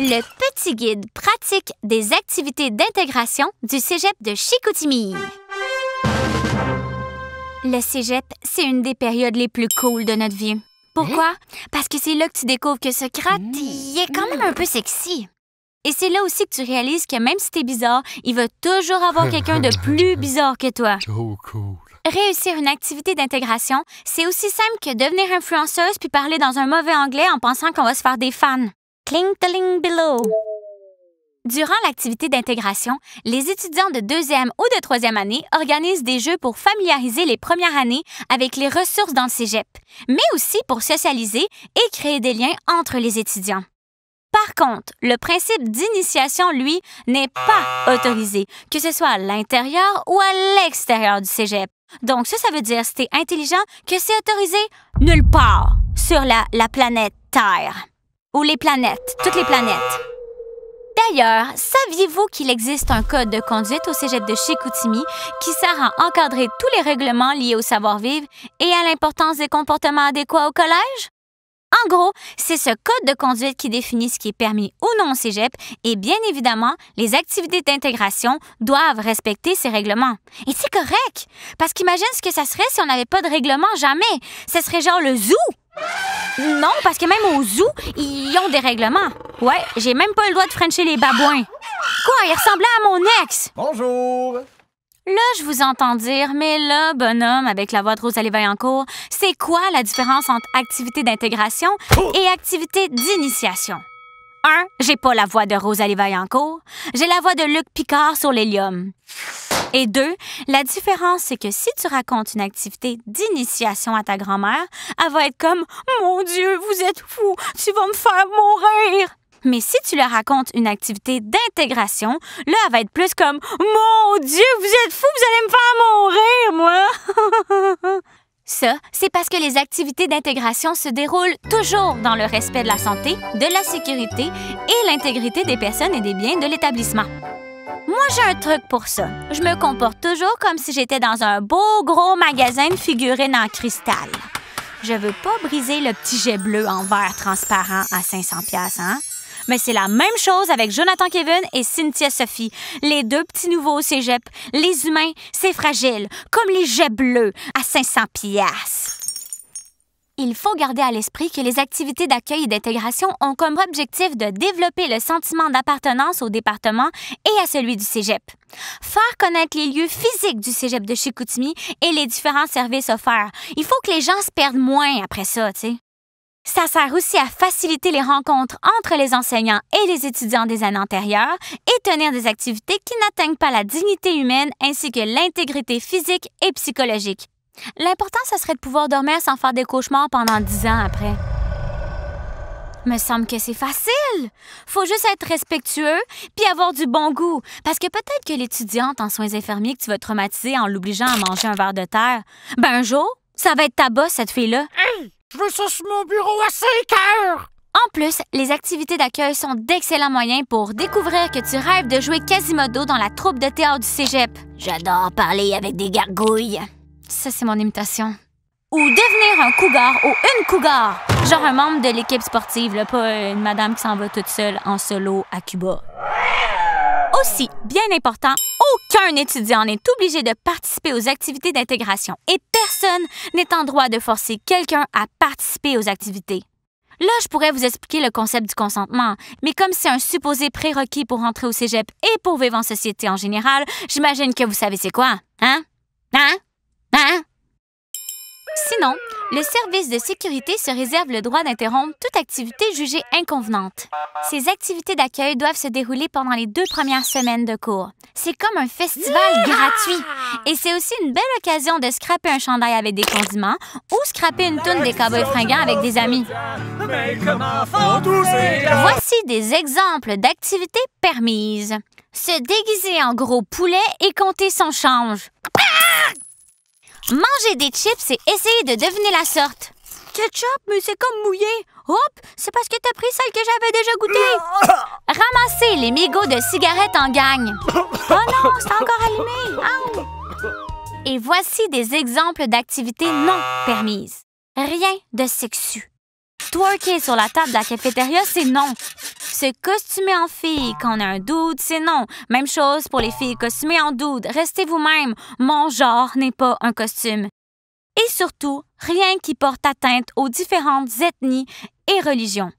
Le petit guide pratique des activités d'intégration du cégep de Chicoutimi. Le cégep, c'est une des périodes les plus cool de notre vie. Pourquoi? Hein? Parce que c'est là que tu découvres que Socrate, mmh. il est quand même un peu sexy. Et c'est là aussi que tu réalises que même si t'es bizarre, il va toujours avoir quelqu'un de plus bizarre que toi. Oh, cool. Réussir une activité d'intégration, c'est aussi simple que devenir influenceuse puis parler dans un mauvais anglais en pensant qu'on va se faire des fans the below. Durant l'activité d'intégration, les étudiants de deuxième ou de troisième année organisent des jeux pour familiariser les premières années avec les ressources dans le cégep, mais aussi pour socialiser et créer des liens entre les étudiants. Par contre, le principe d'initiation, lui, n'est pas autorisé, que ce soit à l'intérieur ou à l'extérieur du cégep. Donc ça, ça veut dire, si intelligent, que c'est autorisé nulle part sur la planète Terre. Ou les planètes, toutes les planètes. D'ailleurs, saviez-vous qu'il existe un code de conduite au cégep de Chicoutimi qui sert à encadrer tous les règlements liés au savoir-vivre et à l'importance des comportements adéquats au collège? En gros, c'est ce code de conduite qui définit ce qui est permis ou non au cégep et bien évidemment, les activités d'intégration doivent respecter ces règlements. Et c'est correct, parce qu'imagine ce que ça serait si on n'avait pas de règlement jamais. Ce serait genre le zoo! Non, parce que même au zoo, ils ont des règlements. Ouais, j'ai même pas le droit de frencher les babouins. Quoi, il ressemblait à mon ex! Bonjour! Là, je vous entends dire, mais là, bonhomme, avec la voix de Rosalie Vaillancourt, c'est quoi la différence entre activité d'intégration oh! et activité d'initiation? Un, J'ai pas la voix de Rosalie Vaillancourt, j'ai la voix de Luc Picard sur l'hélium. Et deux, la différence, c'est que si tu racontes une activité d'initiation à ta grand-mère, elle va être comme Mon Dieu, vous êtes fou, tu vas me faire mourir. Mais si tu leur racontes une activité d'intégration, là, elle va être plus comme Mon Dieu, vous êtes fou, vous allez me faire mourir, moi. Ça, c'est parce que les activités d'intégration se déroulent toujours dans le respect de la santé, de la sécurité et l'intégrité des personnes et des biens de l'établissement. Moi, j'ai un truc pour ça. Je me comporte toujours comme si j'étais dans un beau gros magasin de figurines en cristal. Je veux pas briser le petit jet bleu en verre transparent à 500 pièces, hein? Mais c'est la même chose avec Jonathan Kevin et Cynthia Sophie. Les deux petits nouveaux au cégep. Les humains, c'est fragile, comme les jets bleus à 500 pièces il faut garder à l'esprit que les activités d'accueil et d'intégration ont comme objectif de développer le sentiment d'appartenance au département et à celui du cégep. Faire connaître les lieux physiques du cégep de Chicoutimi et les différents services offerts. Il faut que les gens se perdent moins après ça, tu sais. Ça sert aussi à faciliter les rencontres entre les enseignants et les étudiants des années antérieures et tenir des activités qui n'atteignent pas la dignité humaine ainsi que l'intégrité physique et psychologique. L'important, ça serait de pouvoir dormir sans faire des cauchemars pendant dix ans après. Me semble que c'est facile. Faut juste être respectueux puis avoir du bon goût. Parce que peut-être que l'étudiante en soins infirmiers que tu vas traumatiser en l'obligeant à manger un verre de terre, ben un jour, ça va être ta bosse, cette fille-là. Hey, je veux ça sur mon bureau à 5 heures! En plus, les activités d'accueil sont d'excellents moyens pour découvrir que tu rêves de jouer Quasimodo dans la troupe de théâtre du cégep. J'adore parler avec des gargouilles. Ça, c'est mon imitation. Ou devenir un cougar ou une cougar. Genre un membre de l'équipe sportive, pas une madame qui s'en va toute seule en solo à Cuba. Aussi, bien important, aucun étudiant n'est obligé de participer aux activités d'intégration et personne n'est en droit de forcer quelqu'un à participer aux activités. Là, je pourrais vous expliquer le concept du consentement, mais comme c'est un supposé prérequis pour entrer au cégep et pour vivre en société en général, j'imagine que vous savez c'est quoi. Hein? Hein? Hein? Sinon, le service de sécurité se réserve le droit d'interrompre toute activité jugée inconvenante. Ces activités d'accueil doivent se dérouler pendant les deux premières semaines de cours. C'est comme un festival ah! gratuit. Et c'est aussi une belle occasion de scraper un chandail avec des condiments ou scraper une toune des cow-boys fringants avec des amis. Voici des exemples d'activités permises. Se déguiser en gros poulet et compter son change. Manger des chips, c'est essayer de devenir la sorte. Ketchup, mais c'est comme mouillé. Hop, c'est parce que t'as pris celle que j'avais déjà goûtée. Ramasser les mégots de cigarettes en gagne. Oh non, c'est encore allumé. Et voici des exemples d'activités non permises. Rien de sexu. Twerker sur la table de la cafétéria, c'est non se costumer en fille quand on a un doute, c'est non. Même chose pour les filles costumées en doute. Restez vous-même. Mon genre n'est pas un costume. Et surtout, rien qui porte atteinte aux différentes ethnies et religions.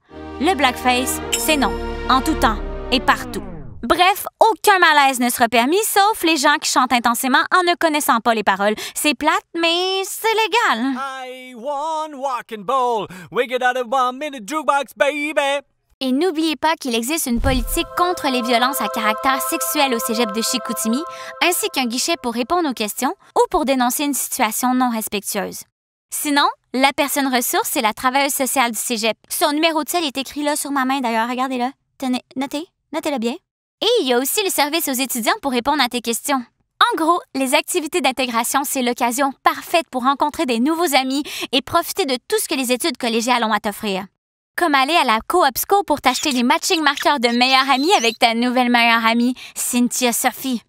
Le blackface, c'est non. En tout temps et partout. Bref, aucun malaise ne sera permis, sauf les gens qui chantent intensément en ne connaissant pas les paroles. C'est plate, mais c'est légal. I walking bowl. We get out of one minute jukebox, baby. Et n'oubliez pas qu'il existe une politique contre les violences à caractère sexuel au cégep de Chicoutimi, ainsi qu'un guichet pour répondre aux questions ou pour dénoncer une situation non respectueuse. Sinon, la personne ressource, c'est la travailleuse sociale du cégep. Son numéro de téléphone est écrit là sur ma main d'ailleurs, regardez-le. Tenez, notez, notez-le bien. Et il y a aussi le service aux étudiants pour répondre à tes questions. En gros, les activités d'intégration, c'est l'occasion parfaite pour rencontrer des nouveaux amis et profiter de tout ce que les études collégiales ont à t'offrir. Comme aller à la Coopsco pour t'acheter des matching marqueurs de meilleure amie avec ta nouvelle meilleure amie, Cynthia Sophie.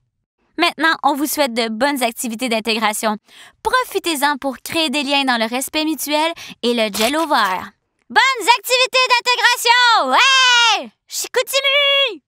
Maintenant, on vous souhaite de bonnes activités d'intégration. Profitez-en pour créer des liens dans le respect mutuel et le gelover. Bonnes activités d'intégration! Ouais! Chicoutimi!